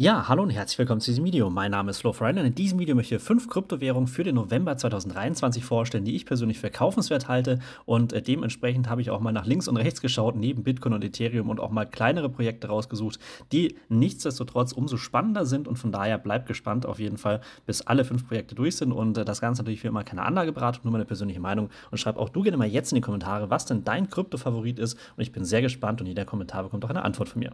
Ja, hallo und herzlich willkommen zu diesem Video. Mein Name ist Flo Freiner und in diesem Video möchte ich fünf Kryptowährungen für den November 2023 vorstellen, die ich persönlich für kaufenswert halte und äh, dementsprechend habe ich auch mal nach links und rechts geschaut, neben Bitcoin und Ethereum und auch mal kleinere Projekte rausgesucht, die nichtsdestotrotz umso spannender sind und von daher bleibt gespannt auf jeden Fall, bis alle fünf Projekte durch sind und äh, das Ganze natürlich wie immer keine Anlageberatung, nur meine persönliche Meinung und schreib auch du gerne mal jetzt in die Kommentare, was denn dein Krypto-Favorit ist und ich bin sehr gespannt und jeder Kommentar bekommt auch eine Antwort von mir.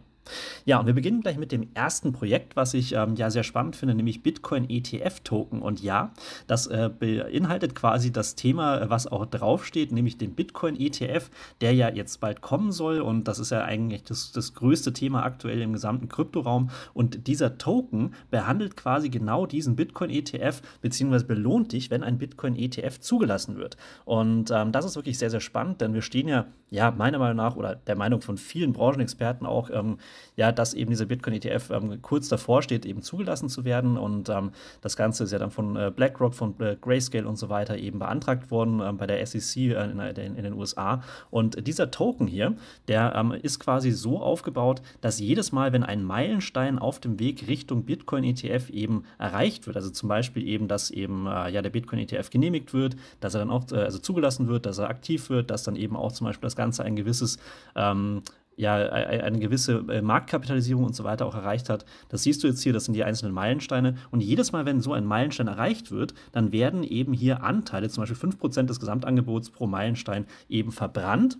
Ja, und wir beginnen gleich mit dem ersten Projekt Projekt, was ich ähm, ja sehr spannend finde, nämlich Bitcoin ETF Token. Und ja, das äh, beinhaltet quasi das Thema, was auch draufsteht, nämlich den Bitcoin ETF, der ja jetzt bald kommen soll. Und das ist ja eigentlich das, das größte Thema aktuell im gesamten Kryptoraum. Und dieser Token behandelt quasi genau diesen Bitcoin ETF, beziehungsweise belohnt dich, wenn ein Bitcoin ETF zugelassen wird. Und ähm, das ist wirklich sehr, sehr spannend, denn wir stehen ja, ja, meiner Meinung nach oder der Meinung von vielen Branchenexperten auch, ähm, ja, dass eben dieser Bitcoin ETF ähm, kurz kurz davor steht, eben zugelassen zu werden. Und ähm, das Ganze ist ja dann von äh, BlackRock, von äh, Grayscale und so weiter eben beantragt worden ähm, bei der SEC äh, in, äh, in, in, den USA. Und dieser Token hier, der ähm, ist quasi so aufgebaut, dass jedes Mal, wenn ein Meilenstein auf dem Weg Richtung Bitcoin-ETF eben erreicht wird, also zum Beispiel eben, dass eben äh, ja der Bitcoin-ETF genehmigt wird, dass er dann auch äh, also zugelassen wird, dass er aktiv wird, dass dann eben auch zum Beispiel das Ganze ein gewisses ähm, ja, e, e, eine gewisse äh, Marktkapitalisierung und so weiter auch erreicht hat. Das siehst du jetzt hier, das sind die einzelnen Meilensteine. Und jedes Mal, wenn so ein Meilenstein erreicht wird, dann werden eben hier Anteile, zum Beispiel 5% des Gesamtangebots pro Meilenstein, eben verbrannt.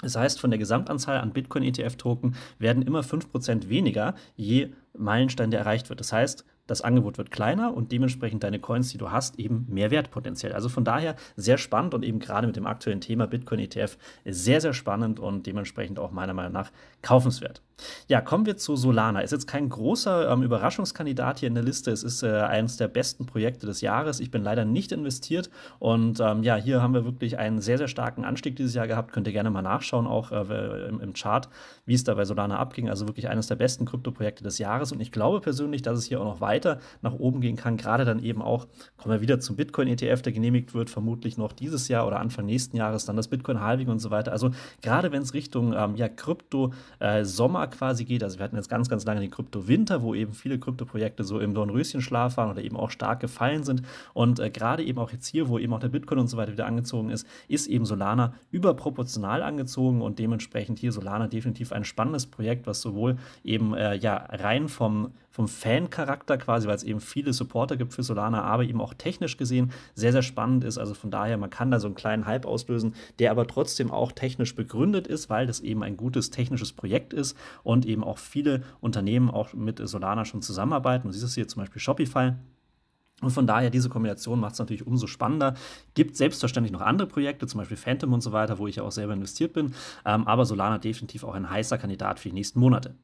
Das heißt, von der Gesamtanzahl an Bitcoin-ETF-Token werden immer 5% weniger je Meilenstein, der erreicht wird. Das heißt, das Angebot wird kleiner und dementsprechend deine Coins, die du hast, eben mehr wert potenziell. Also von daher sehr spannend und eben gerade mit dem aktuellen Thema Bitcoin ETF sehr, sehr spannend und dementsprechend auch meiner Meinung nach kaufenswert. Ja, kommen wir zu Solana. Ist jetzt kein großer ähm, Überraschungskandidat hier in der Liste. Es ist äh, eines der besten Projekte des Jahres. Ich bin leider nicht investiert. Und ähm, ja, hier haben wir wirklich einen sehr, sehr starken Anstieg dieses Jahr gehabt. Könnt ihr gerne mal nachschauen, auch äh, im, im, Chart, wie es da bei Solana abging. Also wirklich eines der besten Kryptoprojekte des Jahres. Und ich glaube persönlich, dass es hier auch noch weiter nach oben gehen kann. Gerade dann eben auch, kommen wir wieder zum Bitcoin-ETF, der genehmigt wird, vermutlich noch dieses Jahr oder Anfang nächsten Jahres, dann das Bitcoin-Halving und so weiter. Also gerade wenn es Richtung ähm, ja, Krypto-Sommer äh, quasi geht. Also wir hatten jetzt ganz, ganz lange den Krypto-Winter, wo eben viele Krypto-Projekte so im Dornröschenschlaf waren oder eben auch stark gefallen sind. Und äh, gerade eben auch jetzt hier, wo eben auch der Bitcoin und so weiter wieder angezogen ist, ist eben Solana überproportional angezogen und dementsprechend hier Solana definitiv ein spannendes Projekt, was sowohl eben äh, ja rein vom vom Fan-Charakter quasi, weil es eben viele Supporter gibt für Solana, aber eben auch technisch gesehen sehr, sehr spannend ist. Also von daher, man kann da so einen kleinen Hype auslösen, der aber trotzdem auch technisch begründet ist, weil das eben ein gutes technisches Projekt ist und eben auch viele Unternehmen auch mit Solana schon zusammenarbeiten. Du siehst es hier zum Beispiel Shopify. Und von daher, diese Kombination macht es natürlich umso spannender. Gibt selbstverständlich noch andere Projekte, zum Beispiel Phantom und so weiter, wo ich ja auch selber investiert bin. Ähm, aber Solana definitiv auch ein heißer Kandidat für die nächsten Monate.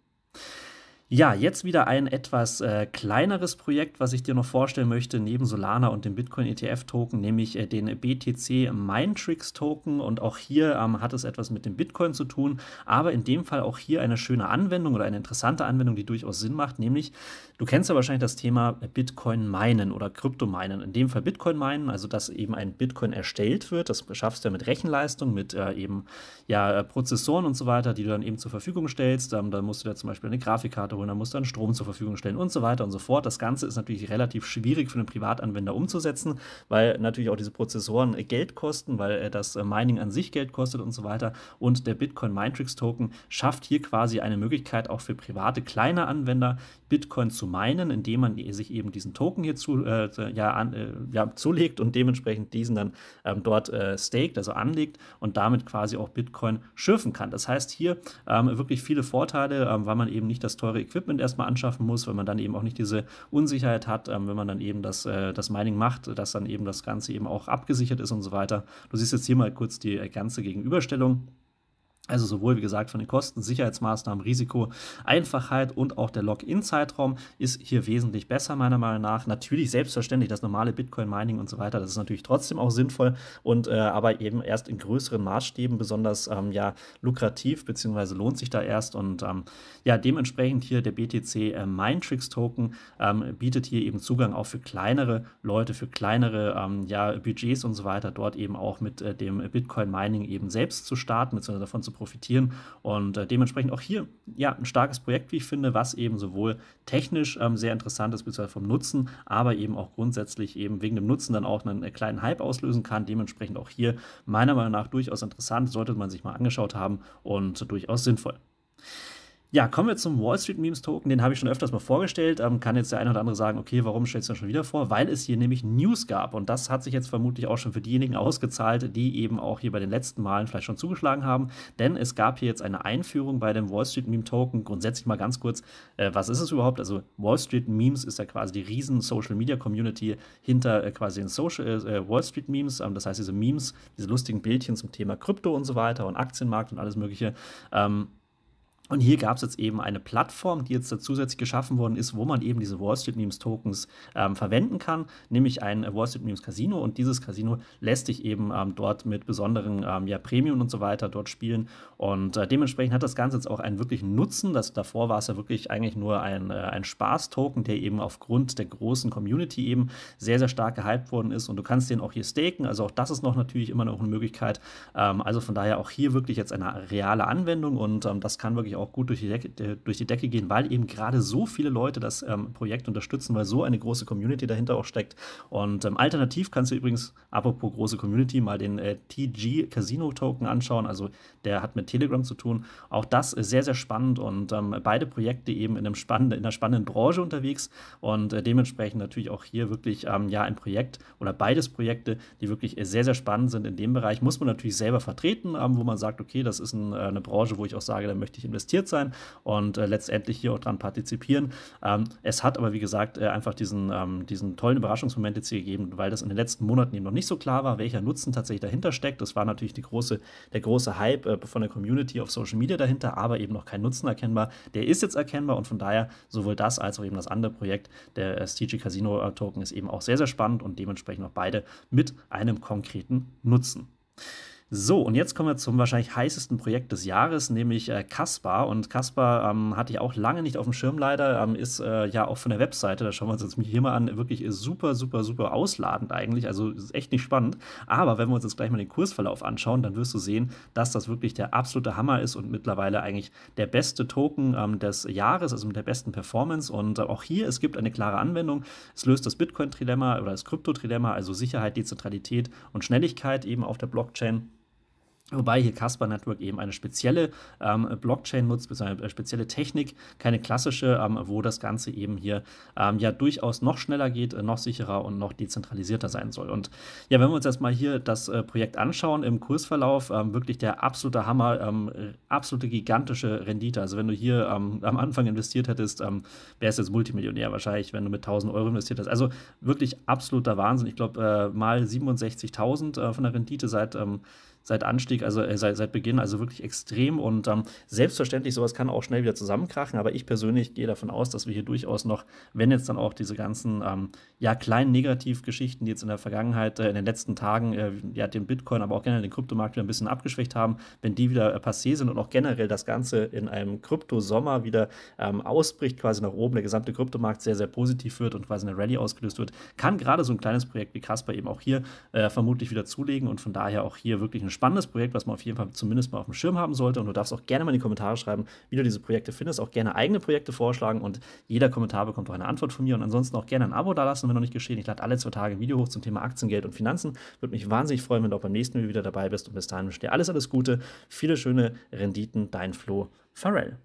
Ja, jetzt wieder ein etwas äh, kleineres Projekt, was ich dir noch vorstellen möchte, neben Solana und dem Bitcoin-ETF-Token, nämlich äh, den BTC Mindtrix token Und auch hier ähm, hat es etwas mit dem Bitcoin zu tun, aber in dem Fall auch hier eine schöne Anwendung oder eine interessante Anwendung, die durchaus Sinn macht, nämlich du kennst ja wahrscheinlich das Thema Bitcoin-Minen oder Krypto Minen. In dem Fall Bitcoin-Minen, also dass eben ein Bitcoin erstellt wird. Das schaffst du ja mit Rechenleistung, mit äh, eben ja, Prozessoren und so weiter, die du dann eben zur Verfügung stellst. Ähm, dann musst du ja zum Beispiel eine Grafikkarte holen und er muss dann Strom zur Verfügung stellen und so weiter und so fort. Das Ganze ist natürlich relativ schwierig für einen Privatanwender umzusetzen, weil natürlich auch diese Prozessoren Geld kosten, weil äh, das äh, Mining an sich Geld kostet und so weiter. Und der Bitcoin Mintrix Token schafft hier quasi eine Möglichkeit auch für private kleine Anwender Bitcoin zu meinen, indem man e-, sich eben diesen Token hier zu, äh, ja, an, äh, ja, zulegt und dementsprechend diesen dann ähm, dort äh, staked, also anlegt und damit quasi auch Bitcoin schürfen kann. Das heißt hier ähm, wirklich viele Vorteile, ähm, weil man eben nicht das teure Equipment erstmal anschaffen muss, weil man dann eben auch nicht diese Unsicherheit hat, ähm, wenn man dann eben das, äh, das Mining macht, dass dann eben das Ganze eben auch abgesichert ist und so weiter. Du siehst jetzt hier mal kurz die äh, ganze Gegenüberstellung. Also sowohl, wie gesagt, von den Kosten, Sicherheitsmaßnahmen, Risiko, Einfachheit und auch der Login-Zeitraum ist hier wesentlich besser, meiner Meinung nach. Natürlich selbstverständlich das normale Bitcoin-Mining und so weiter, das ist natürlich trotzdem auch sinnvoll und äh, aber eben erst in größeren Maßstäben besonders ähm, ja, lukrativ, beziehungsweise lohnt sich da erst. Und ähm, ja, dementsprechend hier der BTC äh, Mindtricks-Token ähm, bietet hier eben Zugang auch für kleinere Leute, für kleinere ähm, ja, Budgets und so weiter, dort eben auch mit äh, dem Bitcoin-Mining eben selbst zu starten, beziehungsweise davon zu profitieren. Und äh, dementsprechend auch hier ja ein starkes Projekt, wie ich finde, was eben sowohl technisch ähm, sehr interessant ist, beziehungsweise vom Nutzen, aber eben auch grundsätzlich eben wegen dem Nutzen dann auch einen äh, kleinen Hype auslösen kann. Dementsprechend auch hier meiner Meinung nach durchaus interessant, sollte man sich mal angeschaut haben und durchaus sinnvoll. Ja, kommen wir zum Wall Street Memes Token. Den habe ich schon öfters mal vorgestellt. Ähm, kann jetzt der eine oder andere sagen, okay, warum stellst du das schon wieder vor? Weil es hier nämlich News gab. Und das hat sich jetzt vermutlich auch schon für diejenigen ausgezahlt, die eben auch hier bei den letzten Malen vielleicht schon zugeschlagen haben. Denn es gab hier jetzt eine Einführung bei dem Wall Street Meme Token. Grundsätzlich mal ganz kurz, äh, was ist es überhaupt? Also Wall Street Memes ist ja quasi die riesen Social Media Community hinter äh, quasi den Social, äh, äh Wall Street Memes. Ähm, das heißt, diese Memes, diese lustigen Bildchen zum Thema Krypto und so weiter und Aktienmarkt und alles Mögliche. Ähm, und hier gab es jetzt eben eine Plattform, die jetzt zusätzlich geschaffen worden ist, wo man eben diese Wall Street Memes Tokens ähm, verwenden kann, nämlich ein äh, Wall Street Memes Casino. Und dieses Casino lässt sich eben ähm, dort mit besonderen ähm, ja, Prämien und so weiter dort spielen. Und äh, dementsprechend hat das Ganze jetzt auch einen wirklichen Nutzen. Das, davor war es ja wirklich eigentlich nur ein, äh, ein Spaß-Token, der eben aufgrund der großen Community eben sehr, sehr stark gehypt worden ist. Und du kannst den auch hier staken. Also auch das ist noch natürlich immer noch eine Möglichkeit. Ähm, also von daher auch hier wirklich jetzt eine reale Anwendung. Und ähm, das kann wirklich wirklich auch gut durch die Decke, äh, durch die Decke gehen, weil eben gerade so viele Leute das ähm, Projekt unterstützen, weil so eine große Community dahinter auch steckt. Und ähm, alternativ kannst du übrigens, apropos große Community, mal den äh, TG Casino Token anschauen. Also der hat mit Telegram zu tun. Auch das ist sehr, sehr spannend und ähm, beide Projekte eben in, einem spannenden, in einer spannenden Branche unterwegs und äh, dementsprechend natürlich auch hier wirklich ähm, ja ein Projekt oder beides Projekte, die wirklich sehr, sehr spannend sind. In dem Bereich muss man natürlich selber vertreten, wo man sagt, okay, das ist ein, äh, eine Branche, wo ich auch sage, da möchte ich investieren investiert sein und äh, letztendlich hier auch dran partizipieren. Ähm, es hat aber, wie gesagt, äh, einfach diesen, ähm, diesen tollen Überraschungsmoment jetzt hier gegeben, weil das in den letzten Monaten eben noch nicht so klar war, welcher Nutzen tatsächlich dahinter steckt. Das war natürlich die große, der große Hype äh, von der Community auf Social Media dahinter, aber eben noch kein Nutzen erkennbar. Der ist jetzt erkennbar und von daher sowohl das als auch eben das andere Projekt, der äh, CG Casino äh, Token, ist eben auch sehr, sehr spannend und dementsprechend auch beide mit einem konkreten Nutzen. So, und jetzt kommen wir zum wahrscheinlich heißesten Projekt des Jahres, nämlich äh, Und Caspar ähm, hatte ich auch lange nicht auf dem Schirm leider, ähm, ist äh, ja auch von der Webseite, da schauen wir uns jetzt hier mal an, wirklich super, super, super ausladend eigentlich. Also ist echt nicht spannend. Aber wenn wir uns jetzt gleich mal den Kursverlauf anschauen, dann wirst du sehen, dass das wirklich der absolute Hammer ist und mittlerweile eigentlich der beste Token ähm, des Jahres, also mit der besten Performance. Und äh, auch hier, es gibt eine klare Anwendung. Es löst das Bitcoin-Trilemma oder das Krypto-Trilemma, also Sicherheit, Dezentralität und Schnelligkeit eben auf der Blockchain. Wobei hier Casper Network eben eine spezielle ähm, Blockchain nutzt, eine spezielle Technik, keine klassische, ähm, wo das Ganze eben hier ähm, ja durchaus noch schneller geht, äh, noch sicherer und noch dezentralisierter sein soll. Und ja, wenn wir uns jetzt mal hier das äh, Projekt anschauen im Kursverlauf, ähm, wirklich der absolute Hammer, ähm, äh, absolute gigantische Rendite. Also wenn du hier ähm, am Anfang investiert hättest, wärst du jetzt Multimillionär wahrscheinlich, wenn du mit 1000 Euro investiert hast. Also wirklich absoluter Wahnsinn. Ich glaube, äh, mal 67.000 äh, von der Rendite seit seit Anstieg, also äh, seit, seit Beginn, also wirklich extrem. Und ähm, selbstverständlich, sowas kann auch schnell wieder zusammenkrachen. Aber ich persönlich gehe davon aus, dass wir hier durchaus noch, wenn jetzt dann auch diese ganzen ähm, ja, kleinen Negativgeschichten, die jetzt in der Vergangenheit, äh, in den letzten Tagen äh, ja, den Bitcoin, aber auch generell den Kryptomarkt wieder ein bisschen abgeschwächt haben, wenn die wieder äh, passé sind und auch generell das Ganze in einem Kryptosommer wieder ähm, ausbricht, quasi nach oben, der gesamte Kryptomarkt sehr, sehr positiv wird und quasi eine Rallye ausgelöst wird, kann gerade so ein kleines Projekt wie Casper eben auch hier äh, vermutlich wieder zulegen und von daher auch hier wirklich ein spannendes Projekt, was man auf jeden Fall zumindest mal auf dem Schirm haben sollte. Und du darfst auch gerne mal in die Kommentare schreiben, wie du diese Projekte findest. Auch gerne eigene Projekte vorschlagen und jeder Kommentar bekommt auch eine Antwort von mir. Und ansonsten auch gerne ein Abo dalassen, wenn noch nicht geschehen. Ich lade alle zwei Tage ein Video hoch zum Thema Aktiengeld und Finanzen. Würde mich wahnsinnig freuen, wenn du auch beim nächsten Video wieder dabei bist. Und bis dahin wünsche ich dir alles, alles Gute, viele schöne Renditen. Dein Flo Farrell.